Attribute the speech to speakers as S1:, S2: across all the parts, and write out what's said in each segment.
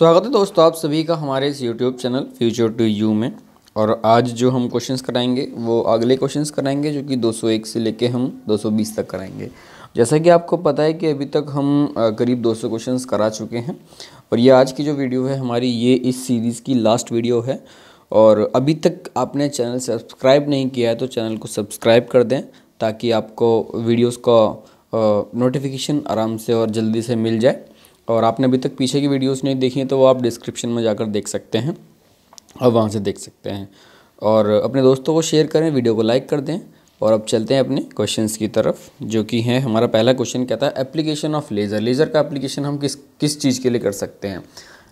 S1: स्वागत है दोस्तों आप सभी का हमारे इस YouTube channel future to you में और आज जो हम क्वेश्चंस कराएंगे वो अगले क्वेश्चंस कराएंगे जो कि 201 से लेके हम 220 तक कराएंगे जैसा कि आपको पता है कि अभी तक हम करीब 200 क्वेश्चंस करा चुके हैं और ये आज की जो वीडियो है हमारी ये इस सीरीज़ की लास्ट वीडियो है और अभी तक आपने चैनल सब्सक्राइब नहीं किया है तो चैनल को सब्सक्राइब कर दें ताकि आपको वीडियोज़ का नोटिफिकेशन आराम से और जल्दी से मिल जाए और आपने अभी तक पीछे की वीडियोस नहीं देखी हैं तो वो आप डिस्क्रिप्शन में जाकर देख सकते हैं और वहाँ से देख सकते हैं और अपने दोस्तों को शेयर करें वीडियो को लाइक कर दें और अब चलते हैं अपने क्वेश्चंस की तरफ जो कि हैं हमारा पहला क्वेश्चन कहता है एप्लीकेशन ऑफ लेज़र लेज़र का एप्लीकेशन हम किस किस चीज़ के लिए कर सकते हैं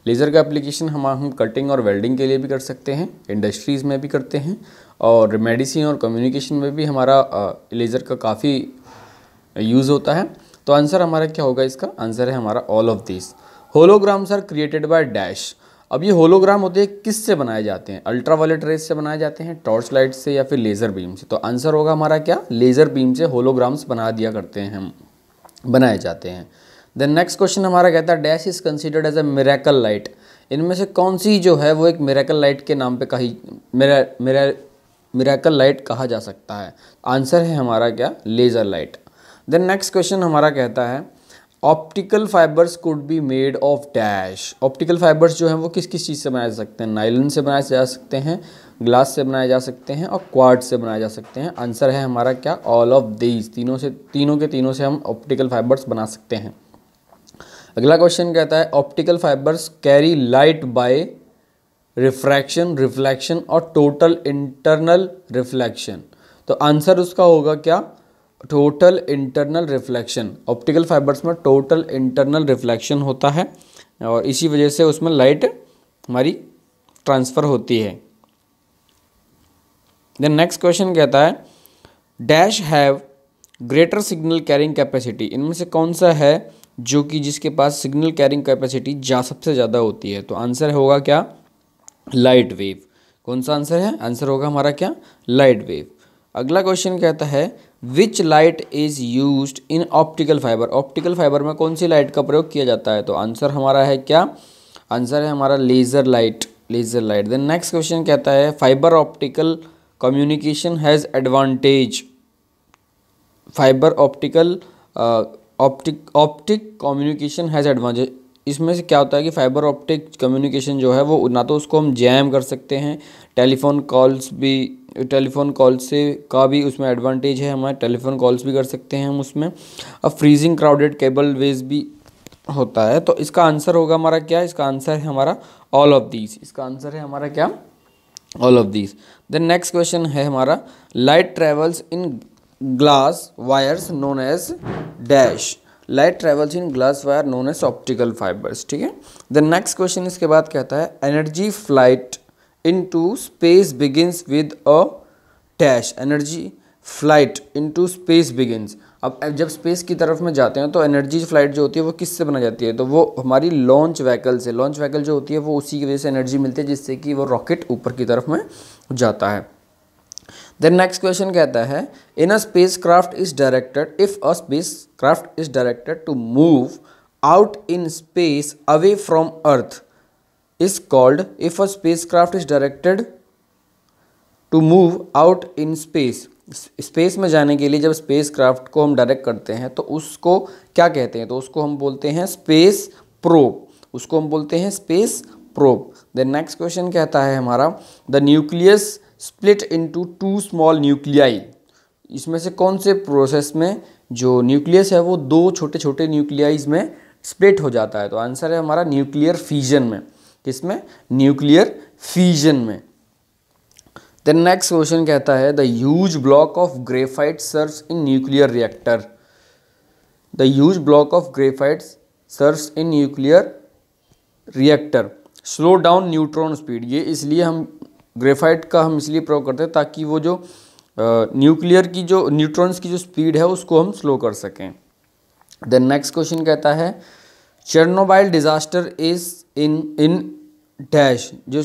S1: लेज़र का एप्लीकेशन हम हम कटिंग और वेल्डिंग के लिए भी कर सकते हैं इंडस्ट्रीज़ में भी करते हैं और मेडिसिन और कम्युनिकेशन में भी हमारा लेज़र का काफ़ी यूज़ होता है तो आंसर हमारा क्या होगा इसका आंसर है हमारा all of this holograms are created by dash अब ये होलोग्राम होते हैं किस से बनाए जाते हैं अल्ट्रा वायलेट रेस से बनाए जाते हैं टॉर्च लाइट से या फिर लेज़र बीम से तो आंसर होगा हमारा क्या लेज़र बीम से होलोग्राम्स बना दिया करते हैं हम बनाए जाते हैं देन नेक्स्ट क्वेश्चन हमारा कहता है dash is considered as a miracle light इनमें से कौन सी जो है वो एक मेरेकल लाइट के नाम पे कही मेरा मेरा मेरेकल लाइट कहा जा सकता है आंसर है हमारा क्या laser light then next question हमारा कहता है optical fibres could be made of dash optical fibres जो हैं वो किस किस चीज़ से बनाए जा सकते हैं नाइलन से बनाए जा सकते हैं ग्लास से बनाए जा सकते हैं और क्वाड से बनाए जा सकते हैं आंसर है हमारा क्या ऑल ऑफ दीज तीनों से तीनों के तीनों से हम ऑप्टिकल फाइबर्स बना सकते हैं अगला क्वेश्चन कहता है optical fibres carry light by refraction reflection और टोटल इंटरनल रिफ्लैक्शन तो आंसर उसका होगा क्या total internal reflection optical fibres में टोटल इंटरनल रिफ्लेक्शन होता है और इसी वजह से उसमें लाइट हमारी ट्रांसफ़र होती है देन नेक्स्ट क्वेश्चन कहता है dash have greater signal carrying capacity इनमें से कौन सा है जो कि जिसके पास सिग्नल कैरिंग कैपेसिटी जा सबसे ज़्यादा होती है तो आंसर होगा क्या लाइट वेव कौन सा आंसर है आंसर होगा हमारा क्या लाइट वेव अगला क्वेश्चन कहता है which light is use in optical fibre optical fibre में कौन सी लाइट का प्रयोग किया जाता है तो आंसर हमारा है क्या आंसर है हमारा laser light laser light then next question कहता है fibre optical communication has advantage fibre optical optic optic communication has advantage इसमें से क्या होता है कि फाइबर ऑप्टिक कम्युनिकेशन जो है वो ना तो उसको हम जैम कर सकते हैं टेलीफोन कॉल्स भी टेलीफोन कॉल से का भी उसमें एडवांटेज है हमारे टेलीफोन कॉल्स भी कर सकते हैं हम उसमें अब फ्रीजिंग क्राउडेड केबल वेज भी होता है तो इसका आंसर होगा हमारा क्या इसका आंसर है हमारा ऑल ऑफ दीज इसका आंसर है हमारा क्या all of these then next question है हमारा light travels in glass wires known as dash light travels in glass wire known as optical fibres ठीक है देन नेक्स्ट क्वेश्चन इसके बाद कहता है energy flight into space begins with a dash energy flight into space begins अब जब space की तरफ में जाते हैं तो एनर्जी फ्लाइट जो होती है वो किससे बना जाती है तो वो हमारी लॉन्च व्हीकल से लॉन्च व्हीकल जो होती है वो उसी की वजह से एनर्जी मिलती है जिससे कि वो रॉकेट ऊपर की तरफ में जाता है देन नेक्स्ट क्वेश्चन कहता है in a spacecraft is directed if a spacecraft is directed to move out in space away from earth is called if a spacecraft is directed to move out in space space में जाने के लिए जब space craft को हम direct करते हैं तो उसको क्या कहते हैं तो उसको हम बोलते हैं स्पेस प्रोप उसको हम बोलते हैं space prop then next question कहता है हमारा the nucleus split into two small nuclei इसमें से कौन से प्रोसेस में जो न्यूक्लियस है वो दो छोटे छोटे न्यूक्लियाईज में स्प्लिट हो जाता है तो आंसर है हमारा न्यूक्लियर फीजन में किसमें न्यूक्लियर फ्यूजन में देन नेक्स्ट क्वेश्चन कहता है the huge block of graphite serves in nuclear reactor the huge block of graphite serves in nuclear reactor slow down neutron speed ये इसलिए हम ग्रेफाइट का हम इसलिए प्रयोग करते हैं ताकि वो जो न्यूक्लियर uh, की जो न्यूट्रॉन्स की जो स्पीड है उसको हम स्लो कर सकें देन नेक्स्ट क्वेश्चन कहता है Chernobyl disaster is in in dash जो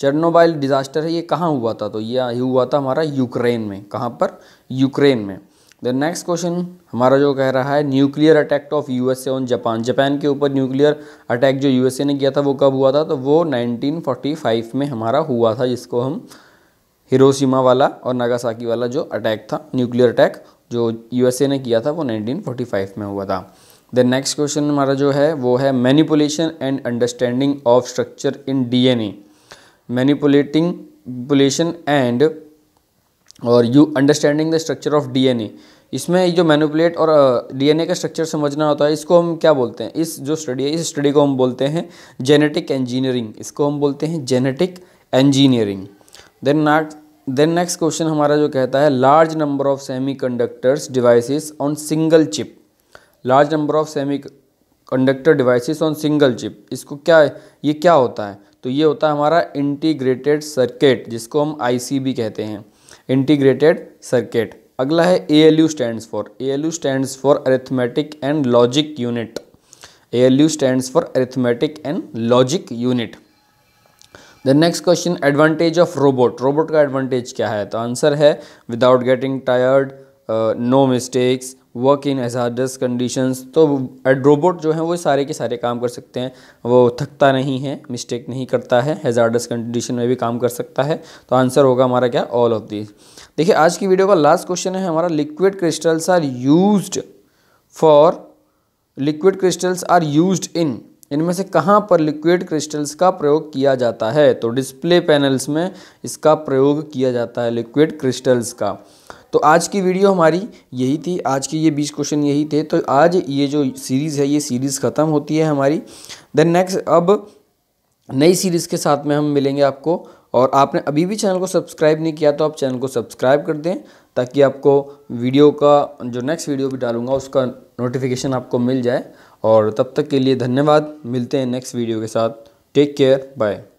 S1: चर्नोबाइल डिज़ास्टर है ये कहाँ हुआ था तो ये हुआ था हमारा यूक्रेन में कहाँ पर यूक्रेन में द नेक्स्ट क्वेश्चन हमारा जो कह रहा है nuclear attack of U S on Japan Japan के ऊपर न्यूक्लियर अटैक जो ए ने किया था वो कब हुआ था तो वो 1945 में हमारा हुआ था जिसको हम हिरोशिमा वाला और नागासाकी वाला जो अटैक था न्यूक्लियर अटैक जो ए ने किया था वो 1945 में हुआ था देन नेक्स्ट क्वेश्चन हमारा जो है वो है manipulation and understanding of structure in DNA manipulating pulation and और you understanding the structure of DNA इसमें जो मैनिपुलेट और डीएनए का स्ट्रक्चर समझना होता है इसको हम क्या बोलते हैं इस जो स्टडी है इस स्टडी को हम बोलते हैं जेनेटिक इंजीनियरिंग इसको हम बोलते हैं genetic engineering then not then next question हमारा जो कहता है large number of semiconductors devices on single chip large number of semiconductor devices on single chip इसको क्या ये क्या होता है तो ये होता है हमारा इंटीग्रेटेड सर्किट जिसको हम आईसीबी कहते हैं इंटीग्रेटेड सर्किट अगला है A L U stand for A L U stand for arithmetic and logic unit A L U stand for arithmetic and logic unit the next question advantage of robot robot का advantage क्या है तो answer है without getting tired no mistakes work in hazardous conditions तो robot जो है वो सारे के सारे काम कर सकते हैं वो थकता नहीं है मिस्टेक नहीं करता है हेजार्डस कंडीशन में भी काम कर सकता है तो आंसर होगा हमारा क्या ऑल ऑफ दिस देखिए आज की वीडियो का लास्ट क्वेश्चन है हमारा liquid crystals are use for liquid crystals are use in इनमें से कहाँ पर लिक्विड क्रिस्टल्स का प्रयोग किया जाता है तो डिस्प्ले पैनल्स में इसका प्रयोग किया जाता है लिक्विड क्रिस्टल्स का तो आज की वीडियो हमारी यही थी आज के ये बीस क्वेश्चन यही थे तो आज ये जो सीरीज़ है ये सीरीज़ ख़त्म होती है हमारी देन नेक्स्ट अब नई सीरीज़ के साथ में हम मिलेंगे आपको और आपने अभी भी चैनल को सब्सक्राइब नहीं किया तो आप चैनल को सब्सक्राइब कर दें ताकि आपको वीडियो का जो नेक्स्ट वीडियो भी डालूंगा उसका नोटिफिकेशन आपको मिल जाए और तब तक के लिए धन्यवाद मिलते हैं नेक्स्ट वीडियो के साथ टेक केयर बाय